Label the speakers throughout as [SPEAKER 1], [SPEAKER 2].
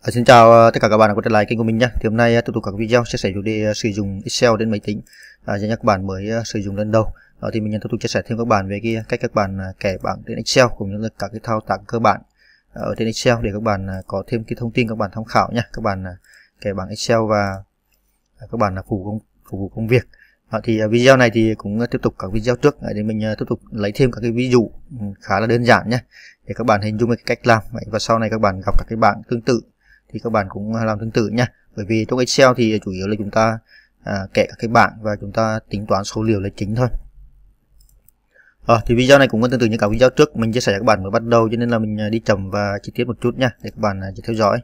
[SPEAKER 1] À, xin chào ờ, tất cả các bạn đã quay trở lại kênh của mình nhé. Thì hôm nay ờ, tiếp tục các video chia sẻ chủ đề ờ, sử dụng Excel trên máy tính à, dành cho các bạn mới sử dụng lần đầu. À, thì mình tiếp tục chia sẻ thêm các bạn về cái cách các bạn kẻ bảng trên Excel cũng như là các cái thao tác cơ bản ở trên Excel để các bạn có thêm cái thông tin các bạn tham khảo nhé. Các bạn kẻ bảng Excel và các bạn là phục vụ công, phục vụ công việc. À, thì video này thì cũng tiếp tục các video trước để mình tiếp tục lấy thêm các cái ví dụ ừ, khá là đơn giản nhé để các bạn hình dung cái cách làm và sau này các bạn gặp các cái bảng tương tự thì các bạn cũng làm tương tự nha bởi vì trong Excel thì chủ yếu là chúng ta à, kẻ các cái bảng và chúng ta tính toán số liệu là chính thôi à, thì video này cũng tương tự như cả video trước mình chia sẻ các bạn mới bắt đầu cho nên là mình à, đi chậm và chi tiết một chút nha để các bạn chỉ à, theo dõi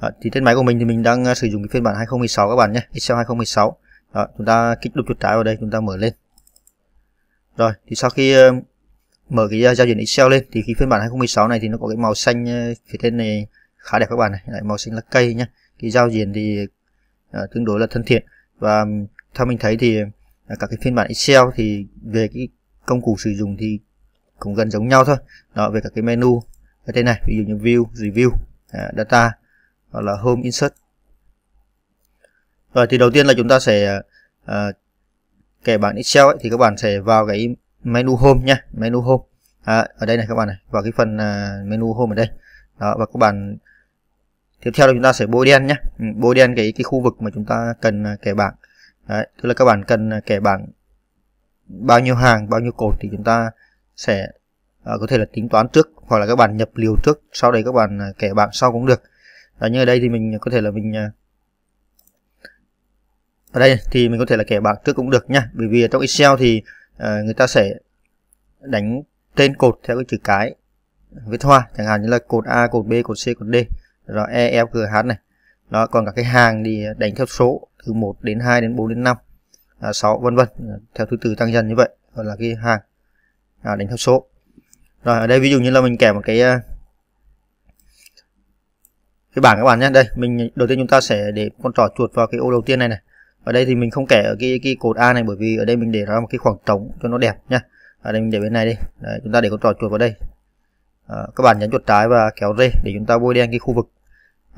[SPEAKER 1] à, thì trên máy của mình thì mình đang à, sử dụng cái phiên bản 2016 các bạn nhé Excel 2016 à, ờ, chúng ta kích đục chuột trái vào đây chúng ta mở lên rồi thì sau khi mở cái giao diện Excel lên thì khi phiên bản 2016 này thì nó có cái màu xanh phía trên này khá đẹp các bạn này lại màu xanh lá cây nhá cái giao diện thì uh, tương đối là thân thiện và theo mình thấy thì uh, các cái phiên bản Excel thì về cái công cụ sử dụng thì cũng gần giống nhau thôi đó về các cái menu ở đây này ví dụ như view review uh, data hoặc là home insert rồi thì đầu tiên là chúng ta sẽ uh, kể bản Excel ấy, thì các bạn sẽ vào cái menu home nhá menu home à, ở đây này các bạn này vào cái phần uh, menu home ở đây đó và các bạn tiếp theo là chúng ta sẽ bôi đen nhé ừ, bôi đen cái cái khu vực mà chúng ta cần à, kẻ bảng Đấy, tức là các bạn cần à, kẻ bảng bao nhiêu hàng bao nhiêu cột thì chúng ta sẽ à, có thể là tính toán trước hoặc là các bạn nhập liều trước sau đấy các bạn à, kẻ bảng sau cũng được à, như ở đây thì mình có thể là mình ở đây thì mình có thể là kẻ bảng trước cũng được nha bởi vì trong Excel thì à, người ta sẽ đánh tên cột theo cái chữ cái viết hoa chẳng hạn như là cột A cột B cột C cột D rồi ELGH này đó còn các cái hàng thì đánh theo số từ 1 đến 2 đến 4 đến 5 à, 6 vân vân à, theo thứ tự tăng dần như vậy gọi là cái hàng à, đánh theo số rồi ở đây ví dụ như là mình kẻ một cái à, cái bảng các bạn nhé đây mình đầu tiên chúng ta sẽ để con trỏ chuột vào cái ô đầu tiên này này ở đây thì mình không kẻ ở cái cái cột A này bởi vì ở đây mình để ra một cái khoảng trống cho nó đẹp nhá ở đây mình để bên này đi Đấy, chúng ta để con trỏ chuột vào đây à, các bạn nhấn chuột trái và kéo rê để chúng ta bôi đen cái khu vực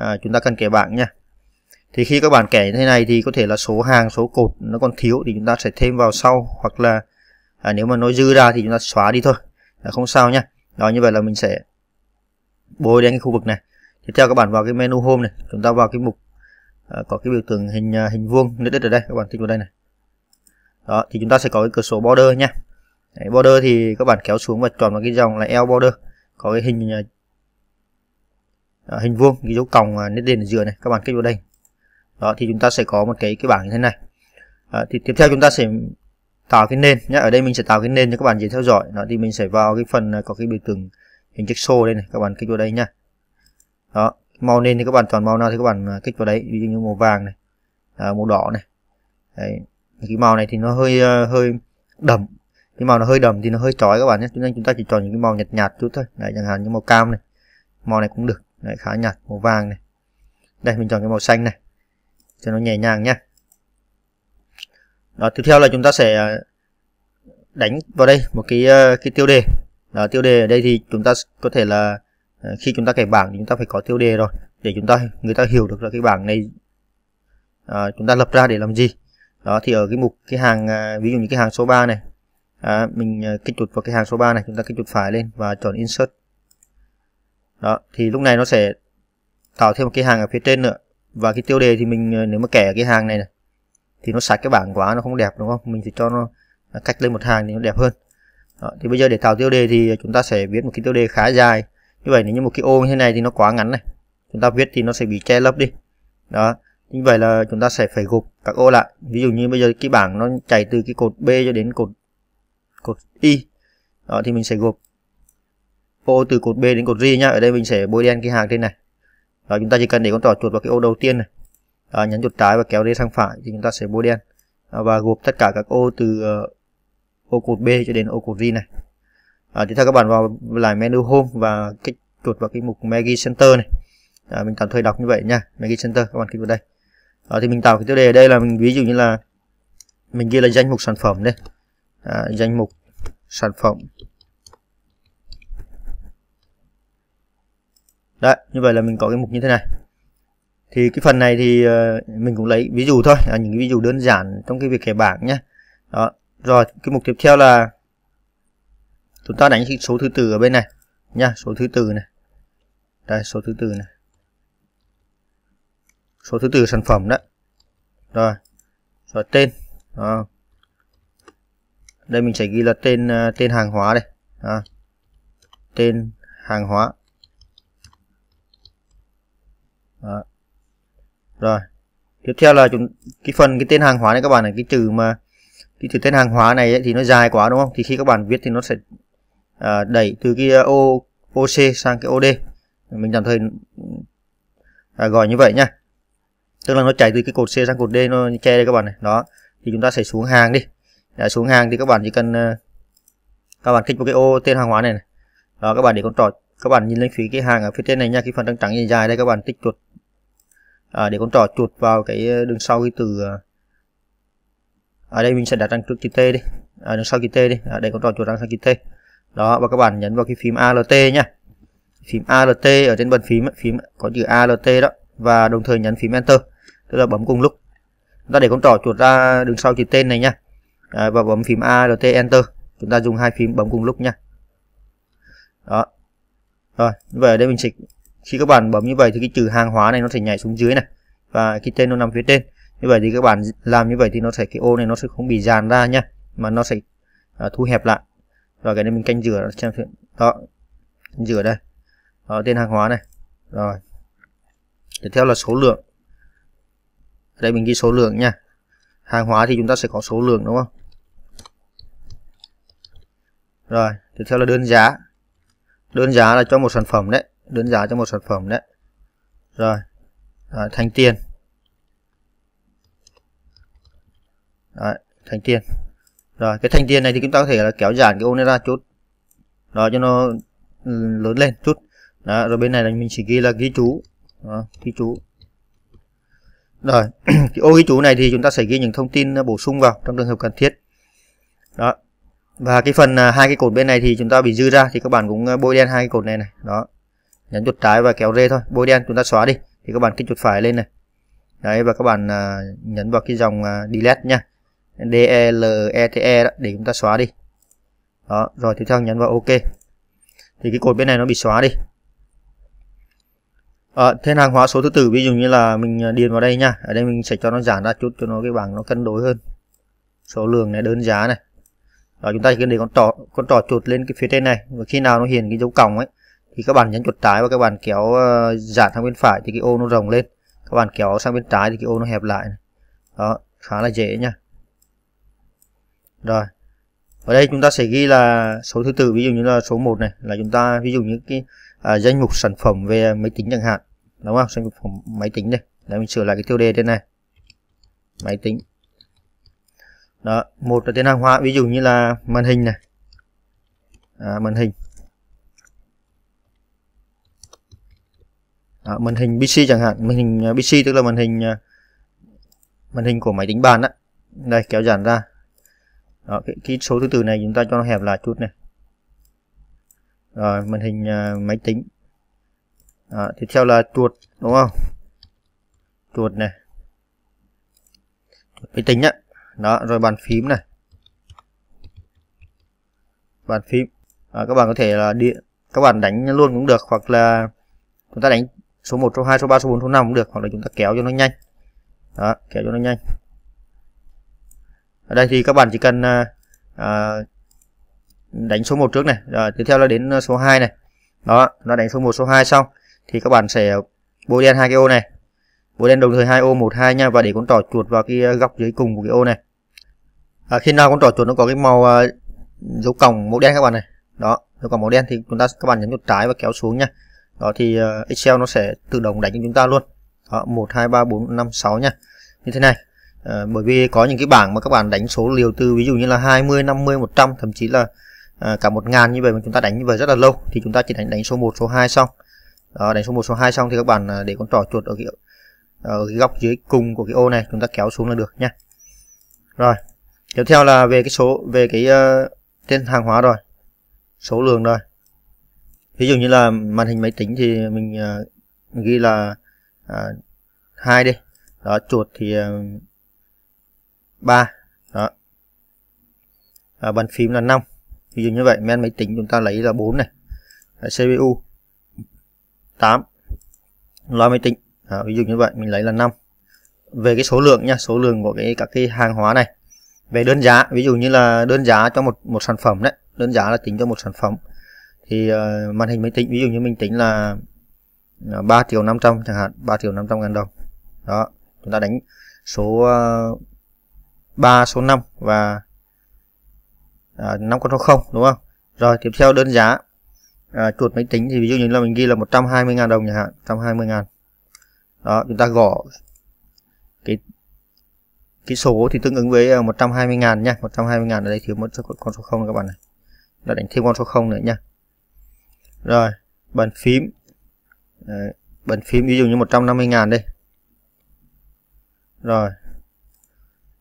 [SPEAKER 1] à, chúng ta cần kẻ bảng nha thì khi các bạn kẻ như thế này thì có thể là số hàng số cột nó còn thiếu thì chúng ta sẽ thêm vào sau hoặc là à, nếu mà nó dư ra thì chúng ta xóa đi thôi là không sao nhá đó như vậy là mình sẽ bôi đến cái khu vực này tiếp theo các bạn vào cái menu home này chúng ta vào cái mục à, có cái biểu tượng hình à, hình vuông nứt đất ở đây các bạn thích vào đây này đó thì chúng ta sẽ có cái cửa sổ border nha Đấy, border thì các bạn kéo xuống và chọn vào cái dòng là L border có cái hình à, Ờ, hình vuông cái dấu còng à, nét đen ở giữa này các bạn kích vào đây đó thì chúng ta sẽ có một cái cái bảng như thế này à, thì tiếp theo chúng ta sẽ tạo cái nền nhé ở đây mình sẽ tạo cái nền cho các bạn dễ theo dõi đó thì mình sẽ vào cái phần à, có cái biểu tượng hình chiếc xô đây này các bạn kích vào đây nha đó màu nền thì các bạn chọn màu nào thì các bạn à, kích vào đấy ví dụ như màu vàng này à, màu đỏ này đấy. cái màu này thì nó hơi hơi đậm cái màu nó hơi đậm thì nó hơi chói các bạn nhé cho nên chúng ta chỉ chọn những cái màu nhạt nhạt chút thôi đấy chẳng hạn như màu cam này màu này cũng được Đấy, khá nhạt màu vàng này đây mình chọn cái màu xanh này cho nó nhẹ nhàng nhé đó tiếp theo là chúng ta sẽ ờ, đánh vào đây một cái ờ, cái tiêu đề đó tiêu đề ở đây thì chúng ta có thể là ờ, khi chúng ta cài bảng thì chúng ta phải có tiêu đề rồi để chúng ta người ta hiểu được là cái bảng này à, chúng ta lập ra để làm gì đó thì ở cái mục cái hàng ví dụ như cái hàng số 3 này à, mình kích chuột vào cái hàng số 3 này chúng ta kích chuột phải lên và chọn insert đó thì lúc này nó sẽ tạo thêm một cái hàng ở phía trên nữa và cái tiêu đề thì mình ờ, nếu mà kẻ cái hàng này, này thì nó sạch cái bảng quá nó không đẹp đúng không mình thì cho nó à, cách lên một hàng thì nó đẹp hơn đó, thì bây giờ để tạo tiêu đề thì chúng ta sẽ viết một cái tiêu đề khá dài như vậy nếu như một cái ô như thế này thì nó quá ngắn này chúng ta viết thì nó sẽ bị che lấp đi đó như vậy là chúng ta sẽ phải gộp các ô lại ví dụ như bây giờ cái bảng nó chạy từ cái cột b cho đến cột cột y đó thì mình sẽ gộp ô từ cột B đến cột G nhá ở đây mình sẽ bôi đen cái hàng trên này đó, chúng ta chỉ cần để con trỏ chuột vào cái ô đầu tiên này à, nhấn chuột trái và kéo lên sang phải thì chúng ta sẽ bôi đen à, và gộp tất cả các ô từ uh, ô cột B cho đến ô cột G này à, tiếp theo các bạn vào lại menu home và kích chuột vào cái mục Magi Center này à, mình tạm thời đọc như vậy nha Magi Center các bạn kích vào đây à, thì mình tạo cái tiêu đề ở đây là mình ví dụ như là mình ghi là danh mục sản phẩm đây à, danh mục sản phẩm đấy như vậy là mình có cái mục như thế này thì cái phần này thì ờ, mình cũng lấy ví dụ thôi là những cái ví dụ đơn giản trong cái việc kẻ bảng nhé đó rồi cái mục tiếp theo là chúng ta đánh số thứ tự ở bên này nha số thứ tự này đây số thứ tự này số thứ tự sản phẩm đó rồi rồi tên đó. đây mình sẽ ghi là tên ờ, tên hàng hóa đây đó. tên hàng hóa đó. rồi tiếp theo là chúng cái phần cái tên hàng hóa này các bạn này cái từ mà cái từ tên hàng hóa này ấy, thì nó dài quá đúng không thì khi các bạn viết thì nó sẽ à, đẩy từ cái ô à, OC sang cái OD mình tạm thời à, gọi như vậy nhá tức là nó chạy từ cái cột C sang cột D nó che đây các bạn này đó thì chúng ta sẽ xuống hàng đi đã xuống hàng thì các bạn chỉ cần à, các bạn kích vào cái ô tên hàng hóa này, này. đó các bạn để con trỏ các bạn nhìn lên phía cái hàng ở phía trên này nha cái phần trắng trắng dài dài đây các bạn tích chuột à, để con trỏ chuột vào cái ờ, đường sau cái từ ờ, ở đây mình sẽ đặt đằng trước chữ T đi à, đằng sau chữ T đi à, đây con trỏ chuột đằng sau chữ T đó và các bạn nhấn vào cái phím ALT nha phím ALT ở trên bàn phím phím có chữ ALT đó và đồng thời nhấn phím Enter tức là bấm cùng lúc ta để con trỏ chuột ra đường sau chữ tên này nha à, và bấm phím ALT Enter chúng ta dùng hai phím bấm cùng lúc nha đó rồi như vậy ở đây mình sẽ khi các bạn bấm như vậy thì cái trừ hàng hóa này nó sẽ nhảy xuống dưới này và cái tên nó nằm phía trên như vậy thì các bạn làm như vậy thì nó sẽ cái ô này nó sẽ không bị dàn ra nhá mà nó sẽ à, thu hẹp lại rồi cái này mình canh rửa xem đó canh rửa đây đó tên hàng hóa này rồi tiếp theo là số lượng đây mình ghi số lượng nha hàng hóa thì chúng ta sẽ có số lượng đúng không rồi tiếp theo là đơn giá đơn giá là cho một sản phẩm đấy đơn giá cho một sản phẩm đấy rồi đấy, thành tiền đấy, thành tiền rồi cái thành tiền này thì chúng ta có thể là kéo giãn cái ô này ra chút đó cho nó ừ, lớn lên chút đó, rồi bên này là mình chỉ ghi là ghi chú đó, ghi chú rồi cái ô ghi chú này thì chúng ta sẽ ghi những thông tin bổ sung vào trong trường hợp cần thiết đó và cái phần à, hai cái cột bên này thì chúng ta bị dư ra thì các bạn cũng à, bôi đen hai cái cột này này đó nhấn chuột trái và kéo rê thôi bôi đen chúng ta xóa đi thì các bạn kích chuột phải lên này đấy và các bạn à, nhấn vào cái dòng delete nha d e l e t e để chúng ta xóa đi đó rồi tiếp theo nhấn vào OK thì cái cột bên này nó bị xóa đi à, thêm hàng hóa số thứ tự ví dụ như là mình điền vào đây nha ở đây mình sẽ cho nó giản ra chút cho nó cái bảng nó cân đối hơn số lượng này đơn giá này đó chúng ta chỉ cần để con trỏ con trỏ chuột lên cái phía trên này và khi nào nó hiện cái dấu còng ấy thì các bạn nhấn chuột trái và các bạn kéo uh, sang bên phải thì cái ô nó rồng lên các bạn kéo sang bên trái thì cái ô nó hẹp lại đó khá là dễ nha rồi ở đây chúng ta sẽ ghi là số thứ tự ví dụ như là số 1 này là chúng ta ví dụ những cái à, danh mục sản phẩm về máy tính chẳng hạn đúng không sản phẩm máy tính đây để mình sửa lại cái tiêu đề trên này máy tính đó một là tiến hàng hóa ví dụ như là màn hình này à, màn hình đó, màn hình PC chẳng hạn màn hình à, PC tức là màn hình à, màn hình của máy tính bàn á đây kéo giãn ra đó, cái, cái số thứ tự này chúng ta cho nó hẹp lại chút này rồi màn hình uh, máy tính đó, tiếp theo là chuột đúng không chuột này chuột máy tính á đó rồi bàn phím này bàn phím à, các bạn có thể là điện các bạn đánh luôn cũng được hoặc là chúng ta đánh số 1, số 2, số 3, số 4, số 5 cũng được hoặc là chúng ta kéo cho nó nhanh đó kéo cho nó nhanh ở đây thì các bạn chỉ cần à, à đánh số 1 trước này rồi tiếp theo là đến à, số 2 này đó nó đánh số 1, số 2 xong thì các bạn sẽ bôi đen hai cái ô này mũi đen đồng thời hai ô một hai nha và để con trỏ chuột vào cái ờ, góc dưới cùng của cái ô này à, khi nào con trỏ chuột nó có cái màu uh, dấu còng màu đen các bạn này đó dấu có màu đen thì chúng ta các bạn nhấn nút trái và kéo xuống nha đó thì uh, Excel nó sẽ tự động đánh cho chúng ta luôn đó, 1 2 3 4 5 6 nha như thế này à, bởi vì có những cái bảng mà các bạn đánh số liều từ ví dụ như là 20 50 100 thậm chí là à, cả 1000 như vậy mà chúng ta đánh như vậy rất là lâu thì chúng ta chỉ đánh đánh số 1 số 2 xong đó, đánh số 1 số 2 xong thì các bạn để con trỏ chuột ở cái ở ờ, góc dưới cùng của cái ô này chúng ta kéo xuống là được nhé rồi tiếp theo là về cái số về cái uh, tên hàng hóa rồi số lượng rồi ví dụ như là màn hình máy tính thì mình uh, ghi là hai uh, đi đó chuột thì ba uh, đó à, bàn phím là 5 ví dụ như vậy men máy tính chúng ta lấy là 4 này CPU 8 loa máy tính đó, ví dụ như vậy mình lấy là 5 về cái số lượng nha số lượng của cái các cái hàng hóa này về đơn giá ví dụ như là đơn giá cho một một sản phẩm đấy đơn giá là tính cho một sản phẩm thì uh, màn hình máy tính ví dụ như mình tính là 3 ờ, triệu 500 chẳng hạn 3 triệu 500 ngàn đồng đó chúng ta đánh số uh, ờ, 3 số 5 và à, 5 con số 0 đúng không rồi tiếp theo đơn giá à, chuột máy tính thì ví dụ như là mình ghi là 120 ngàn đồng chẳng hạn 120 ngàn đó chúng ta gõ cái cái số thì tương ứng với 120 ờ, ngàn nha 120 ngàn ở đây thiếu một con số 0 các bạn này đã đánh thêm con số 0 nữa nha rồi bàn phím bàn phím ví dụ như 150 ngàn đây rồi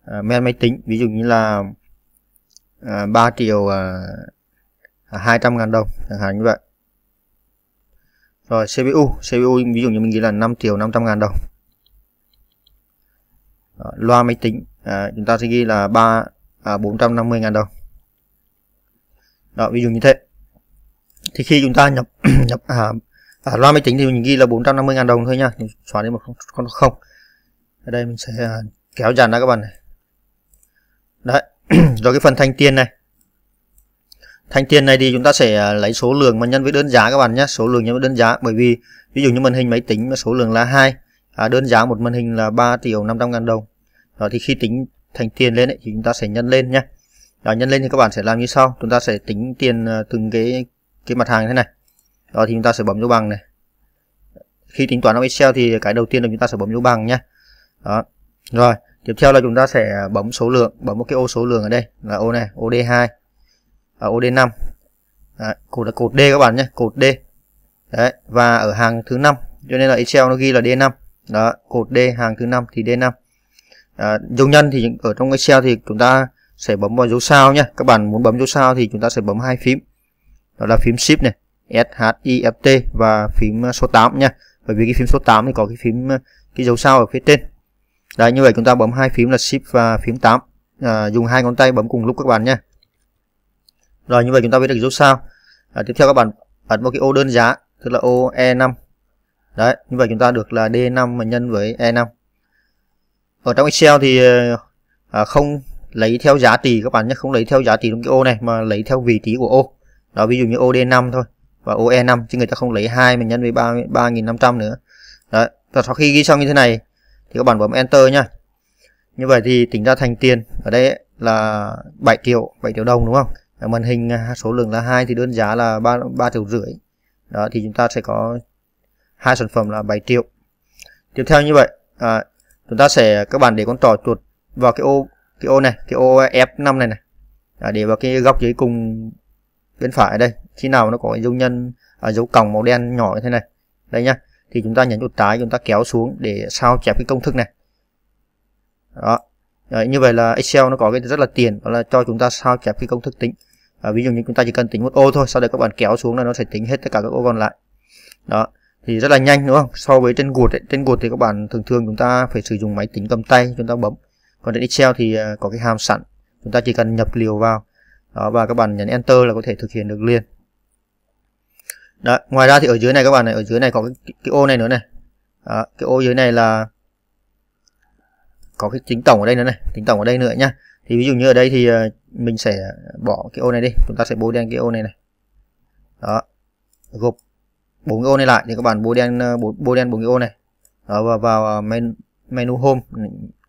[SPEAKER 1] à, men máy tính ví dụ như là à, 3 triệu à, 200 à, ngàn đồng chẳng hạn như vậy rồi CPU, CPU ví dụ như mình ghi là 5 triệu 500 ngàn đồng. loa máy tính à, chúng ta sẽ ghi là 3 à, 450 ngàn đồng. Đó, ví dụ như thế. Thì khi chúng ta nhập nhập à, à, loa máy tính thì mình ghi là 450 ngàn đồng thôi nha. xóa đi một con không. Ở đây mình sẽ à, kéo dàn ra các bạn này. Đấy, rồi cái phần thanh tiền này thanh tiền này thì chúng ta sẽ à, lấy số lượng mà nhân với đơn giá các bạn nhé số lượng nhân với đơn giá bởi vì ví dụ như màn hình máy tính mà số lượng là hai à, đơn giá một màn hình là 3 triệu 500 ngàn đồng đó thì khi tính thành tiền lên ấy, thì chúng ta sẽ nhân lên nhé đó nhân lên thì các bạn sẽ làm như sau chúng ta sẽ tính tiền à, từng cái cái mặt hàng như thế này đó thì chúng ta sẽ bấm dấu bằng này khi tính toán trong Excel thì cái đầu tiên là chúng ta sẽ bấm dấu bằng nhé đó rồi tiếp theo là chúng ta sẽ bấm số lượng bấm một cái ô số lượng ở đây là ô này ô D2 ở ờ, OD5 Đấy, cột là cột D các bạn nhé cột D Đấy, và ở hàng thứ năm cho nên là Excel nó ghi là D5 đó cột D hàng thứ năm thì D5 à, ờ, dấu nhân thì ở trong Excel thì chúng ta sẽ bấm vào dấu sao nhé các bạn muốn bấm dấu sao thì chúng ta sẽ bấm hai phím đó là phím shift này SHIFT và phím ờ, số 8 nha bởi vì cái phím số 8 thì có cái phím cái dấu sao ở phía trên đấy như vậy chúng ta bấm hai phím là shift và phím 8 à, dùng hai ngón tay bấm cùng lúc các bạn nhé rồi như vậy chúng ta biết được rút sao à, tiếp theo các bạn ấn vào cái ô đơn giá tức là ô E5 đấy như vậy chúng ta được là D5 mà nhân với E5 ở trong Excel thì ờ, à, không lấy theo giá trị các bạn nhé không lấy theo giá trị trong cái ô này mà lấy theo vị trí của ô đó ví dụ như ô D5 thôi và ô E5 chứ người ta không lấy 2 mà nhân với 3 3500 nữa đấy và sau khi ghi xong như thế này thì các bạn bấm enter nhá như vậy thì tính ra thành tiền ở đây là 7 triệu 7 triệu đồng đúng không Ờ, màn hình à, số lượng là hai thì đơn giá là ba ba triệu rưỡi đó thì chúng ta sẽ có hai sản phẩm là 7 triệu tiếp theo như vậy à, chúng ta sẽ các bạn để con trỏ chuột vào cái ô cái ô này cái ô F5 này này à, để vào cái góc dưới cùng bên phải đây khi nào nó có dấu nhân à, dấu còng màu đen nhỏ như thế này đây nhá thì chúng ta nhấn chuột trái chúng ta kéo xuống để sao chép cái công thức này đó Đấy, như vậy là Excel nó có cái rất là tiền đó là cho chúng ta sao chép cái công thức tính à, ví dụ như chúng ta chỉ cần tính một ô thôi sau đó các bạn kéo xuống là nó sẽ tính hết tất cả các ô còn lại đó thì rất là nhanh đúng không so với trên gột trên gột thì các bạn thường thường chúng ta phải sử dụng máy tính cầm tay chúng ta bấm còn trên excel thì à, có cái hàm sẵn chúng ta chỉ cần nhập liều vào đó và các bạn nhấn enter là có thể thực hiện được liền đó. ngoài ra thì ở dưới này các bạn này ở dưới này có cái, cái, cái ô này nữa này đó. cái ô dưới này là có cái tính tổng ở đây nữa này tính tổng ở đây nữa nhá thì ví dụ như ở đây thì ờ, mình sẽ bỏ cái ô này đi chúng ta sẽ bôi đen cái ô này này đó gộp bốn cái ô này lại thì các bạn bôi đen ờ, bôi đen bốn cái ô này đó và vào ờ, menu, menu home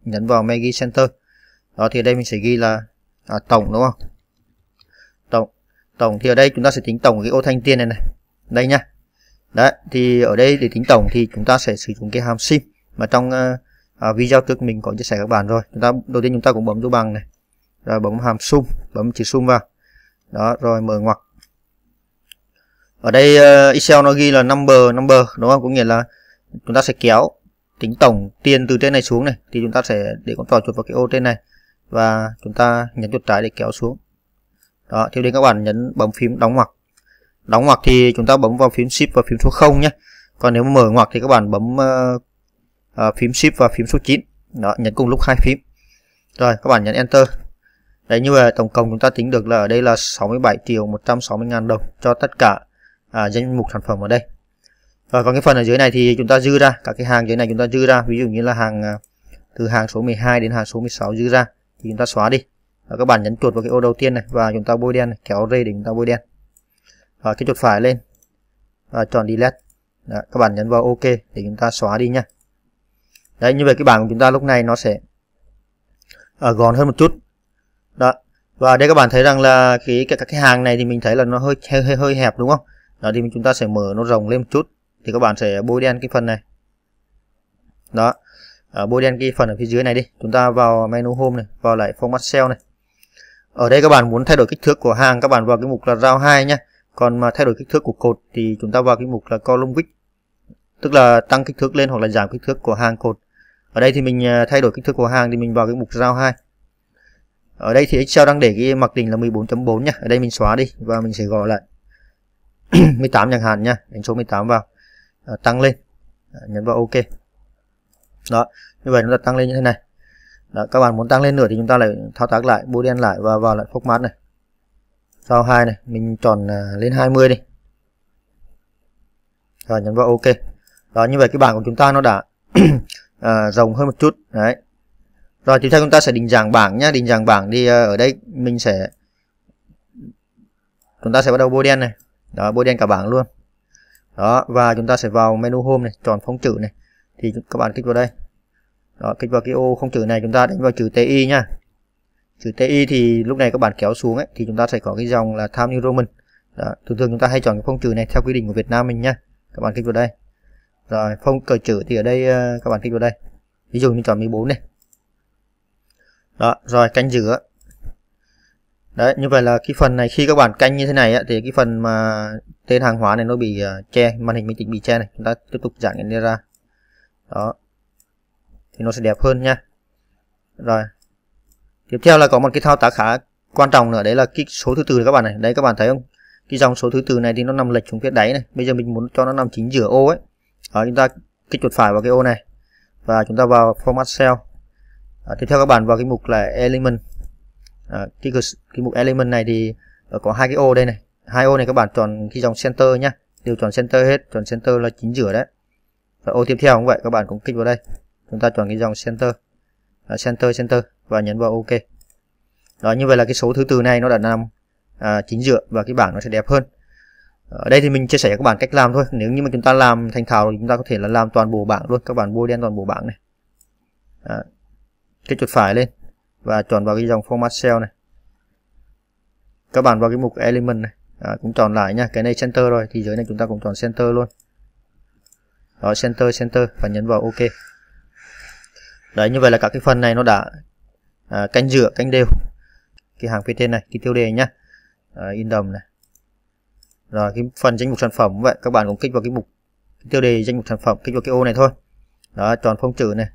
[SPEAKER 1] nhấn vào Megi Center đó thì ở đây mình sẽ ghi là à, tổng đúng không tổng tổng thì ở đây chúng ta sẽ tính tổng cái ô thanh tiên này này đây nha đấy thì ở đây để tính tổng thì chúng ta sẽ sử dụng cái hàm sim mà trong uh, à, video trước mình có chia sẻ các bạn rồi chúng ta đầu tiên chúng ta cũng bấm dấu bằng này rồi bấm hàm sum bấm chữ sum vào đó rồi mở ngoặc ở đây uh, Excel nó ghi là number number đúng không có nghĩa là chúng ta sẽ kéo tính tổng tiền từ trên này xuống này thì chúng ta sẽ để con trò chuột vào cái ô trên này và chúng ta nhấn chuột trái để kéo xuống đó tiếp đến các bạn nhấn bấm phím đóng ngoặc đóng ngoặc thì chúng ta bấm vào phím shift và phím số 0 nhé còn nếu mở ngoặc thì các bạn bấm uh, uh, phím shift và phím số 9 đó nhấn cùng lúc hai phím rồi các bạn nhấn enter đấy như vậy tổng cộng chúng ta tính được là ở đây là 67 triệu 160 ngàn đồng cho tất cả à, danh mục sản phẩm ở đây rồi còn cái phần ở dưới này thì chúng ta dư ra các cái hàng dưới này chúng ta dư ra ví dụ như là hàng à, từ hàng số 12 đến hàng số 16 dư ra thì chúng ta xóa đi rồi các bạn nhấn chuột vào cái ô đầu tiên này và chúng ta bôi đen này, kéo rê để chúng ta bôi đen rồi cái chuột phải lên và chọn delete Đó, các bạn nhấn vào ok để chúng ta xóa đi nha đấy như vậy cái bảng của chúng ta lúc này nó sẽ uh, gọn hơn một chút đó và đây các bạn thấy rằng là cái các cái hàng này thì mình thấy là nó hơi hơi hơi hẹp đúng không đó thì chúng ta sẽ mở nó rộng lên một chút thì các bạn sẽ bôi đen cái phần này đó à, bôi đen cái phần ở phía dưới này đi chúng ta vào menu home này vào lại format cell này ở đây các bạn muốn thay đổi kích thước của hàng các bạn vào cái mục là Row 2 nhá còn mà thay đổi kích thước của cột thì chúng ta vào cái mục là column width tức là tăng kích thước lên hoặc là giảm kích thước của hàng cột ở đây thì mình à, thay đổi kích thước của hàng thì mình vào cái mục giao hai ở đây thì Excel đang để cái mặc định là 14.4 nha ở đây mình xóa đi và mình sẽ gọi lại 18 chẳng hạn nha đánh số 18 vào à, tăng lên à, nhấn vào OK đó như vậy chúng ta tăng lên như thế này đó, các bạn muốn tăng lên nữa thì chúng ta lại thao tác lại bôi đen lại và vào lại mát này sau hai này mình chọn uh, lên 20 đi rồi nhấn vào OK đó như vậy cái bảng của chúng ta nó đã à, ờ, rộng hơn một chút đấy rồi tiếp theo chúng ta sẽ định dạng bảng nhá định dạng bảng đi à, ở đây mình sẽ chúng ta sẽ bắt đầu bôi đen này đó bôi đen cả bảng luôn đó và chúng ta sẽ vào menu home này chọn phông chữ này thì các bạn kích vào đây đó kích vào cái ô không chữ này chúng ta đánh vào chữ ti nhá chữ ti thì lúc này các bạn kéo xuống ấy, thì chúng ta sẽ có cái dòng là Tham new roman đó, thường thường chúng ta hay chọn cái phông chữ này theo quy định của việt nam mình nhá các bạn kích vào đây rồi phong cờ trừ thì ở đây ờ, các bạn click vào đây ví dụ như chọn 14 này đó rồi canh giữa đấy như vậy là cái phần này khi các bạn canh như thế này á, thì cái phần mà tên hàng hóa này nó bị ờ, che màn hình máy tính bị che này chúng ta tiếp tục giảm cái ra đó thì nó sẽ đẹp hơn nha rồi tiếp theo là có một cái thao tác khá quan trọng nữa đấy là cái số thứ tự các bạn này đấy các bạn thấy không cái dòng số thứ tự này thì nó nằm lệch xuống phía đáy này bây giờ mình muốn cho nó nằm chính giữa ô ấy đó, chúng ta kích chuột phải vào cái ô này và chúng ta vào format cell à, tiếp theo các bạn vào cái mục là element à, cái, cái mục element này thì có hai cái ô đây này hai ô này các bạn chọn cái dòng center nhá đều chọn center hết chọn center là chính giữa đấy và ô tiếp theo cũng vậy các bạn cũng kích vào đây chúng ta chọn cái dòng center à, center center và nhấn vào ok đó như vậy là cái số thứ tự này nó đã nằm à, chính giữa và cái bảng nó sẽ đẹp hơn ở đây thì mình chia sẻ các bạn cách làm thôi nếu như mà chúng ta làm thành thạo thì chúng ta có thể là làm toàn bộ bảng luôn các bạn bôi đen toàn bộ bảng này cái chuột phải lên và chọn vào cái dòng format cell này các bạn vào cái mục element này à, cũng chọn lại nha cái này center rồi thì dưới này chúng ta cũng chọn center luôn đó center center và nhấn vào ok đấy như vậy là các cái phần này nó đã à, canh giữa canh đều cái hàng phía trên này cái tiêu đề nhá à, in đầm này rồi cái phần danh mục sản phẩm vậy các bạn cũng kích vào cái mục cái tiêu đề danh mục sản phẩm kích vào cái ô này thôi đó chọn phông chữ này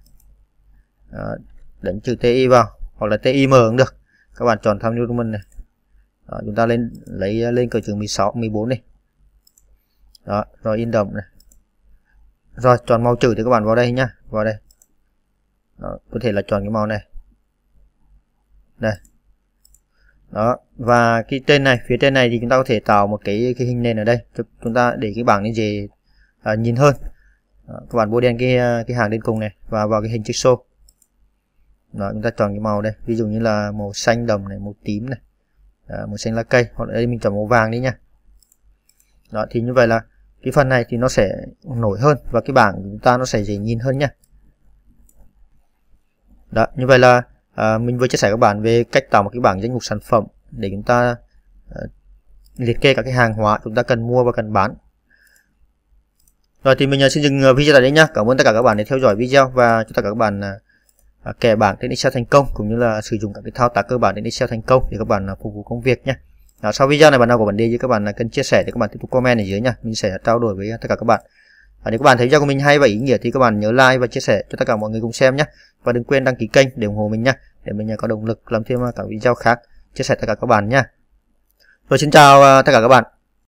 [SPEAKER 1] đó, đánh chữ ti vào hoặc là tim cũng được các bạn chọn tham nhu mình này đó, chúng ta lên lấy uh, lên cờ chữ 16 14 này đó rồi in đậm này rồi chọn màu chữ thì các bạn vào đây nhá vào đây đó, có thể là chọn cái màu này đây đó và cái trên này phía trên này thì chúng ta có thể tạo một cái cái hình nền ở đây chúng ta để cái bảng này gì à, nhìn hơn đó, các bạn bôi đen cái à, cái hàng lên cùng này và vào cái hình chữ xô đó chúng ta chọn cái màu đây ví dụ như là màu xanh đồng này màu tím này đó, màu xanh lá cây hoặc đây mình chọn màu vàng đi nha đó thì như vậy là cái phần này thì nó sẽ nổi hơn và cái bảng của chúng ta nó sẽ dễ nhìn hơn nha đó như vậy là à, mình vừa chia sẻ các bạn về cách tạo một cái bảng danh mục sản phẩm để chúng ta à, liệt kê các cái hàng hóa chúng ta cần mua và cần bán rồi thì mình à, xin dừng à, video tại đây nhé cảm ơn tất cả các bạn đã theo dõi video và chúc tất cả các bạn à, à kẻ bảng trên Excel thành công cũng như là sử dụng các cái thao tác cơ bản trên Excel thành công để các bạn à, phục vụ công việc nhé à, sau video này bạn nào có vấn đề gì các bạn cần chia sẻ thì các bạn tiếp tục comment ở dưới nha mình sẽ trao đổi với tất cả các bạn à, nếu các bạn thấy video của mình hay và ý nghĩa thì các bạn nhớ like và chia sẻ cho tất cả mọi người cùng xem nhé và đừng quên đăng ký kênh để ủng hộ mình nha để mình có động lực làm thêm à, các video khác chia sẻ tất cả các bạn nha rồi xin chào à, tất cả các bạn